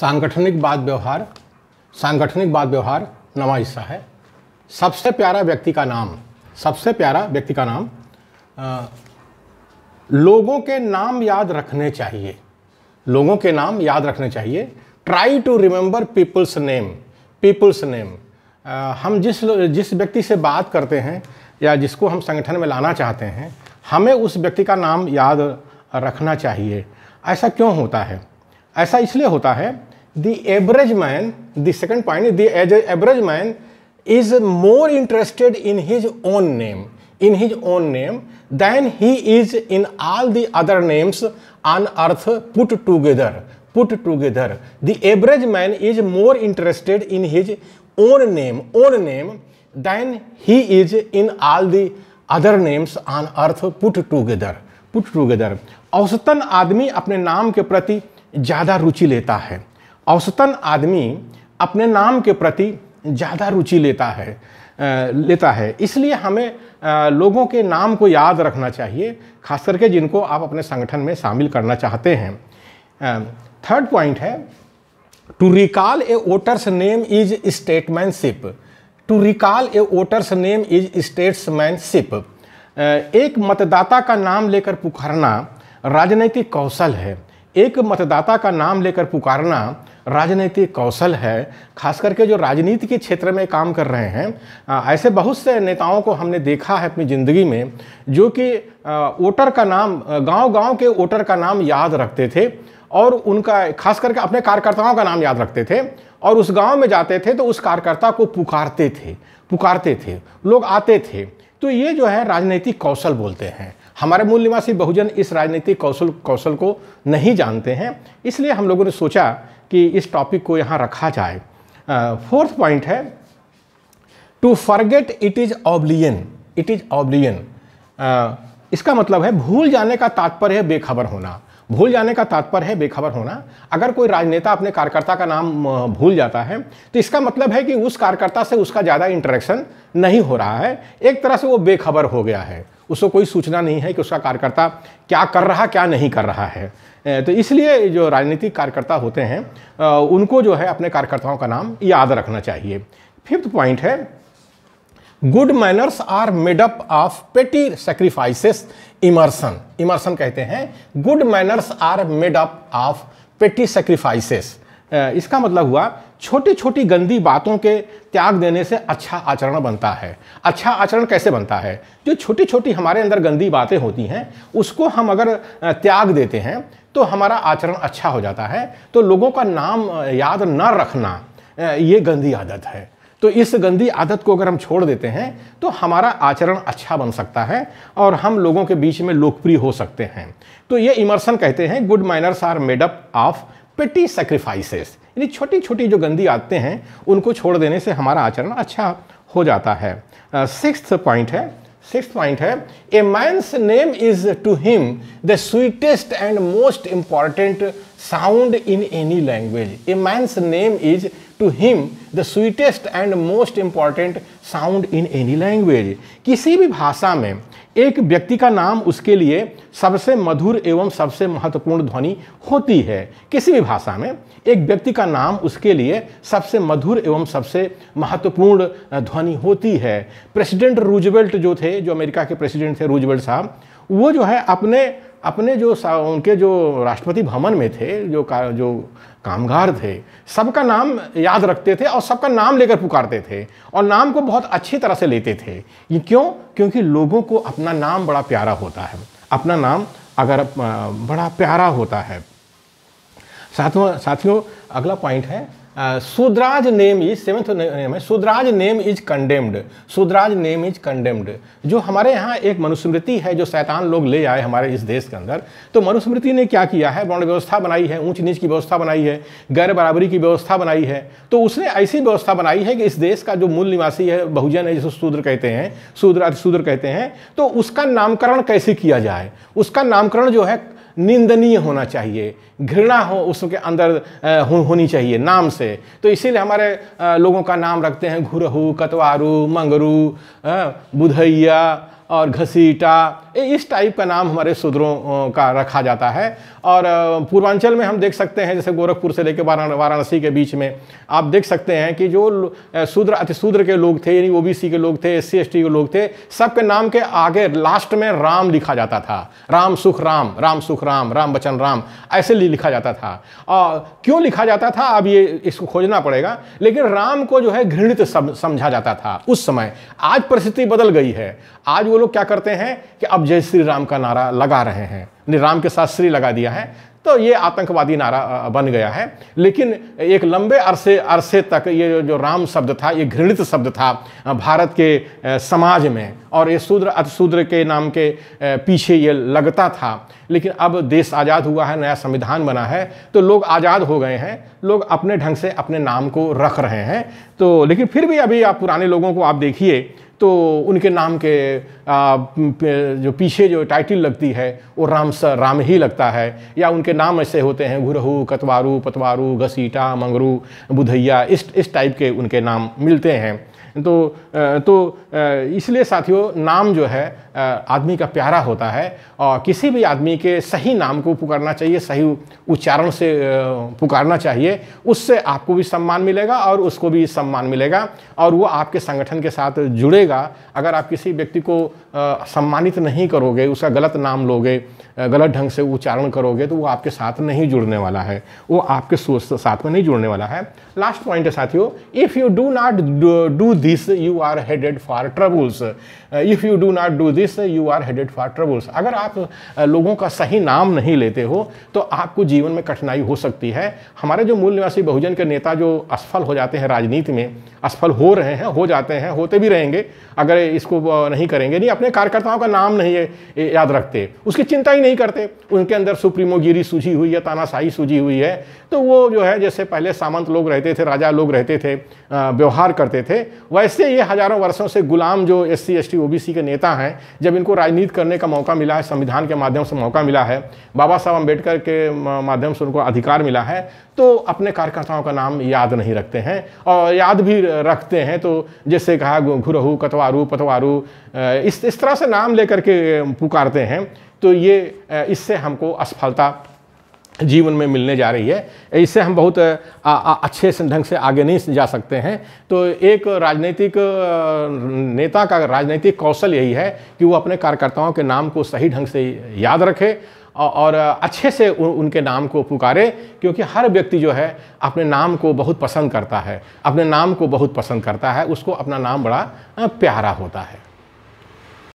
सांगठनिक बात व्यवहार सांगठनिक बात व्यवहार नवा हिस्सा है सबसे प्यारा व्यक्ति का नाम सबसे प्यारा व्यक्ति का नाम आ, लोगों के नाम याद रखने चाहिए लोगों के नाम याद रखने चाहिए try to remember people's name people's name हम जिस जिस व्यक्ति से बात करते हैं या जिसको हम संगठन में लाना चाहते हैं हमें उस व्यक्ति का नाम याद रखना चाहिए ऐसा क्यों होता है ऐसा इसलिए होता है the average man the second point the average man is more interested in his own name in his own name than he is in all the other names on earth put together put together the average man is more interested in his own name own name than he is in all the other names on earth put together put together औसतन आदमी अपने नाम के प्रति ज़्यादा रुचि लेता है औसतन आदमी अपने नाम के प्रति ज़्यादा रुचि लेता है लेता है इसलिए हमें लोगों के नाम को याद रखना चाहिए खास करके जिनको आप अपने संगठन में शामिल करना चाहते हैं थर्ड पॉइंट है to recall a voter's name is statesmanship to recall a voter's name is statesmanship एक मतदाता का नाम लेकर पुकारना राजनीतिक कौशल है एक मतदाता का नाम लेकर पुकारना राजनीतिक कौशल है खास करके जो राजनीति के क्षेत्र में काम कर रहे हैं ऐसे बहुत से नेताओं को हमने देखा है अपनी ज़िंदगी में जो कि वोटर का नाम गांव-गांव के वोटर का नाम याद रखते थे और उनका खास करके अपने कार्यकर्ताओं का नाम याद रखते थे और उस गांव में जाते थे तो उस कार्यकर्ता को पुकारते थे पुकारते थे लोग आते थे तो ये जो है राजनीतिक कौशल बोलते हैं हमारे मूल निवासी बहुजन इस राजनीतिक कौशल कौशल को नहीं जानते हैं इसलिए हम लोगों ने सोचा कि इस टॉपिक को यहाँ रखा जाए फोर्थ पॉइंट है to forget it is oblivion it is oblivion इसका मतलब है भूल जाने का तात्पर्य है बेखबर होना भूल जाने का तात्पर्य है बेखबर होना अगर कोई राजनेता अपने कार्यकर्ता का नाम भूल जाता है तो इसका मतलब है कि उस कार्यकर्ता से उसका ज़्यादा इंटरेक्शन नहीं हो रहा है एक तरह से वो बेखबर हो गया है उसको कोई सूचना नहीं है कि उसका कार्यकर्ता क्या कर रहा क्या नहीं कर रहा है तो इसलिए जो राजनीतिक कार्यकर्ता होते हैं उनको जो है अपने कार्यकर्ताओं का नाम याद रखना चाहिए फिफ्थ पॉइंट है good manners are made up of petty sacrifices Emerson Emerson कहते हैं good manners are made up of petty sacrifices इसका मतलब हुआ छोटी छोटी गंदी बातों के त्याग देने से अच्छा आचरण बनता है अच्छा आचरण कैसे बनता है जो छोटी छोटी हमारे अंदर गंदी बातें होती हैं उसको हम अगर त्याग देते हैं तो हमारा आचरण अच्छा हो जाता है तो लोगों का नाम याद न रखना ये गंदी आदत है तो इस गंदी आदत को अगर हम छोड़ देते हैं तो हमारा आचरण अच्छा बन सकता है और हम लोगों के बीच में लोकप्रिय हो सकते हैं तो ये इमर्सन कहते हैं good manners are made up of petty sacrifices यानी छोटी छोटी जो गंदी आदतें हैं उनको छोड़ देने से हमारा आचरण अच्छा हो जाता है सिक्स uh, पॉइंट है सिक्स पॉइंट है a man's name is to him the sweetest and most important sound in any language a man's name is to him the sweetest and most important sound in any language किसी भी भाषा में एक व्यक्ति का नाम उसके लिए सबसे मधुर एवं सबसे महत्वपूर्ण ध्वनि होती है किसी भी भाषा में एक व्यक्ति का नाम उसके लिए सबसे मधुर एवं सबसे महत्वपूर्ण ध्वनि होती है प्रेसिडेंट रूजवेल्ट जो थे जो अमेरिका के प्रेसिडेंट थे रूजवेल्ट साहब वो जो है अपने अपने जो उनके जो राष्ट्रपति भवन में थे जो का, जो कामगार थे सबका नाम याद रखते थे और सबका नाम लेकर पुकारते थे और नाम को बहुत अच्छी तरह से लेते थे ये क्यों क्योंकि लोगों को अपना नाम बड़ा प्यारा होता है अपना नाम अगर बड़ा प्यारा होता है साथियों साथियों अगला पॉइंट है सुदराज नेम इज सेवेंथ नेम है सुदराज नेम इज कंडेम्ड सुदराज नेम इज कंडेम्ड जो हमारे यहाँ एक मनुस्मृति है जो शैतान लोग ले आए हमारे इस देश के अंदर तो मनुस्मृति ने क्या किया है वर्ण व्यवस्था बनाई है ऊंच नीच की व्यवस्था बनाई है गैर बराबरी की व्यवस्था बनाई है तो उसने ऐसी व्यवस्था बनाई है कि इस देश का जो मूल निवासी है बहुजन है जिसे शूद्र कहते हैं शूद्र शूद्र कहते हैं तो उसका नामकरण कैसे किया जाए उसका नामकरण जो है निंदनीय होना चाहिए घृणा हो उसके अंदर हो, होनी चाहिए नाम से तो इसीलिए हमारे लोगों का नाम रखते हैं घुरहू कतवारू मंगरू बुधैया और घसीटा इस टाइप का नाम हमारे सूद्रों का रखा जाता है और पूर्वांचल में हम देख सकते हैं जैसे गोरखपुर से लेकर वाराणसी के बीच में आप देख सकते हैं कि जो शूद्र अतिशूद्र के लोग थे यानी ओबीसी के लोग थे एस सी के लोग थे सबके नाम के आगे लास्ट में राम लिखा जाता था राम सुख राम राम सुख राम राम बचन राम ऐसे लिखा जाता था और क्यों लिखा जाता था अब ये इसको खोजना पड़ेगा लेकिन राम को जो है घृणित समझा जाता था उस समय आज परिस्थिति बदल गई है आज वो लोग क्या करते हैं कि अब जय श्री राम का नारा लगा रहे हैं यानी राम के साथ श्री लगा दिया है तो ये आतंकवादी नारा बन गया है लेकिन एक लंबे अरसे अरसे तक ये जो राम शब्द था ये घृणित शब्द था भारत के समाज में और ये शूद्र अतशूद्र के नाम के पीछे ये लगता था लेकिन अब देश आज़ाद हुआ है नया संविधान बना है तो लोग आज़ाद हो गए हैं लोग अपने ढंग से अपने नाम को रख रहे हैं तो लेकिन फिर भी अभी आप पुराने लोगों को आप देखिए तो उनके नाम के आ, जो पीछे जो टाइटल लगती है वो राम स राम ही लगता है या उनके नाम ऐसे होते हैं घुरहू कतवारू पतवारू घसीटा मंगरू बुधैया इस इस टाइप के उनके नाम मिलते हैं तो तो इसलिए साथियों नाम जो है आदमी का प्यारा होता है और किसी भी आदमी के सही नाम को पुकारना चाहिए सही उच्चारण से पुकारना चाहिए उससे आपको भी सम्मान मिलेगा और उसको भी सम्मान मिलेगा और वो आपके संगठन के साथ जुड़ेगा अगर आप किसी व्यक्ति को सम्मानित नहीं करोगे उसका गलत नाम लोगे गलत ढंग से उच्चारण करोगे तो वो आपके साथ नहीं जुड़ने वाला है वो आपके साथ में नहीं जुड़ने वाला है लास्ट पॉइंट है साथियों if you do not do this you are headed for troubles if you do not do this you are headed for troubles अगर आप uh, लोगों का सही नाम नहीं लेते हो तो आपको जीवन में कठिनाई हो सकती है हमारे जो मूल निवासी बहुजन के नेता जो असफल हो जाते हैं राजनीति में असफल हो रहे हैं हो जाते हैं होते भी रहेंगे अगर इसको uh, नहीं करेंगे नहीं अपने कार्यकर्ताओं का नाम नहीं याद रखते उसकी चिंता ही नहीं करते उनके अंदर सुप्रीमोगिरी सूझी हुई है तानाशाही सूझी हुई है तो वो जो है जैसे पहले सामंत लोग रहते थे राजा लोग रहते थे uh, व्यवहार करते थे वैसे ये हजारों वर्षों से गुलाम जो S C S T O B C के नेता हैं जब इनको राजनीति करने का मौका मिला है संविधान के माध्यम से मौका मिला है बाबा साहब अम्बेडकर के माध्यम से उनको अधिकार मिला है तो अपने कार्यकर्ताओं का नाम याद नहीं रखते हैं और याद भी रखते हैं तो जैसे कहा घुरहू कतवारू पतवारू इस इस तरह से नाम लेकर के पुकारते हैं तो ये इससे हमको असफलता जीवन में मिलने जा रही है इससे हम बहुत आ, आ, अच्छे ढंग से आगे नहीं जा सकते हैं तो एक राजनीतिक नेता का राजनीतिक कौशल यही है कि वो अपने कार्यकर्ताओं के नाम को सही ढंग से याद रखे और अच्छे से उनके नाम को पुकारे क्योंकि हर व्यक्ति जो है अपने नाम को बहुत पसंद करता है अपने नाम को बहुत पसंद करता है उसको अपना नाम बड़ा प्यारा होता है